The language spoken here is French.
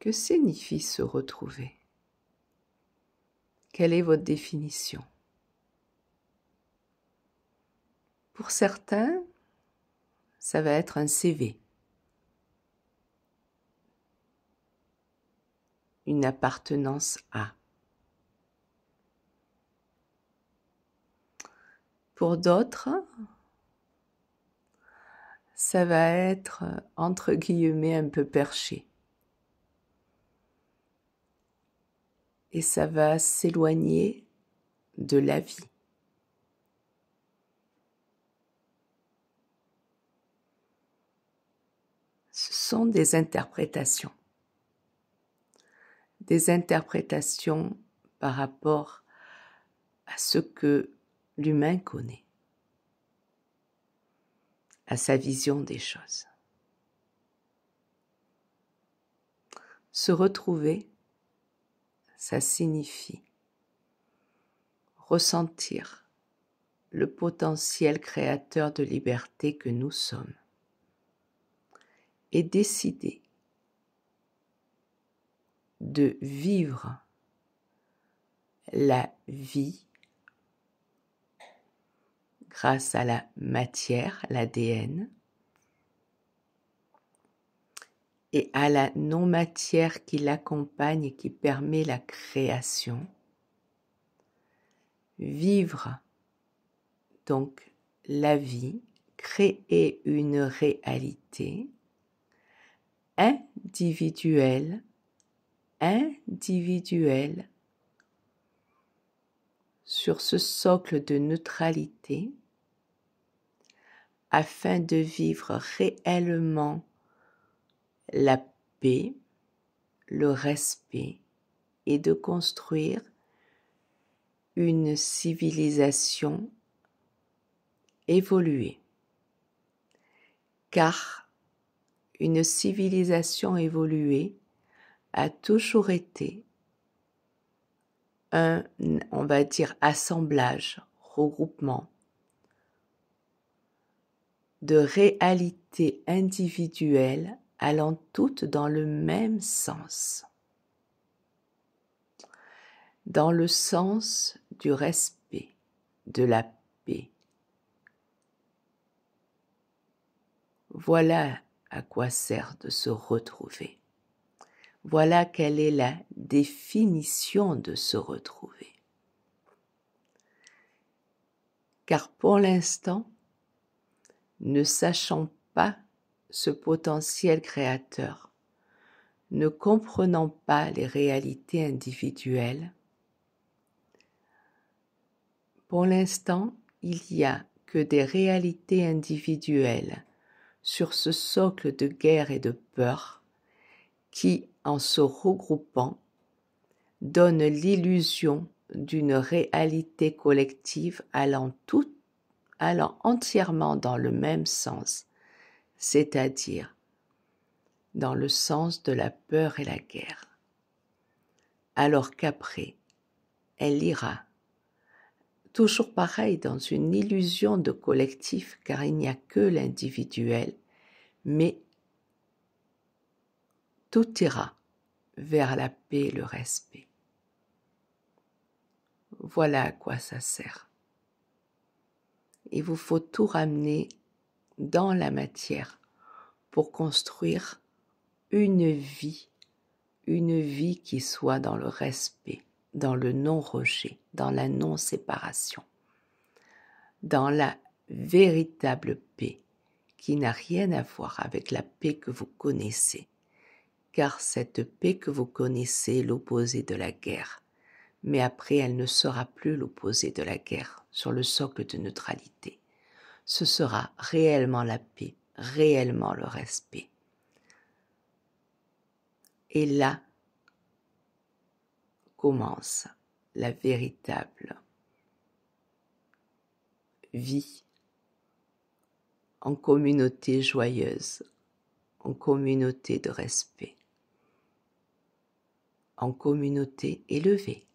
Que signifie se retrouver Quelle est votre définition Pour certains, ça va être un CV, une appartenance à. Pour d'autres, ça va être entre guillemets un peu perché. et ça va s'éloigner de la vie. Ce sont des interprétations. Des interprétations par rapport à ce que l'humain connaît, à sa vision des choses. Se retrouver ça signifie ressentir le potentiel créateur de liberté que nous sommes et décider de vivre la vie grâce à la matière, l'ADN, et à la non-matière qui l'accompagne et qui permet la création. Vivre donc la vie, créer une réalité individuelle, individuelle, sur ce socle de neutralité, afin de vivre réellement la paix, le respect et de construire une civilisation évoluée. Car une civilisation évoluée a toujours été un, on va dire, assemblage, regroupement de réalités individuelles allant toutes dans le même sens, dans le sens du respect, de la paix. Voilà à quoi sert de se retrouver. Voilà quelle est la définition de se retrouver. Car pour l'instant, ne sachant pas ce potentiel créateur, ne comprenant pas les réalités individuelles, pour l'instant, il n'y a que des réalités individuelles sur ce socle de guerre et de peur qui, en se regroupant, donne l'illusion d'une réalité collective allant, allant entièrement dans le même sens c'est-à-dire dans le sens de la peur et la guerre. Alors qu'après, elle ira, toujours pareil dans une illusion de collectif car il n'y a que l'individuel, mais tout ira vers la paix et le respect. Voilà à quoi ça sert. Il vous faut tout ramener dans la matière pour construire une vie, une vie qui soit dans le respect, dans le non-rejet, dans la non-séparation, dans la véritable paix qui n'a rien à voir avec la paix que vous connaissez, car cette paix que vous connaissez est l'opposé de la guerre, mais après elle ne sera plus l'opposé de la guerre sur le socle de neutralité ce sera réellement la paix, réellement le respect. Et là commence la véritable vie en communauté joyeuse, en communauté de respect, en communauté élevée.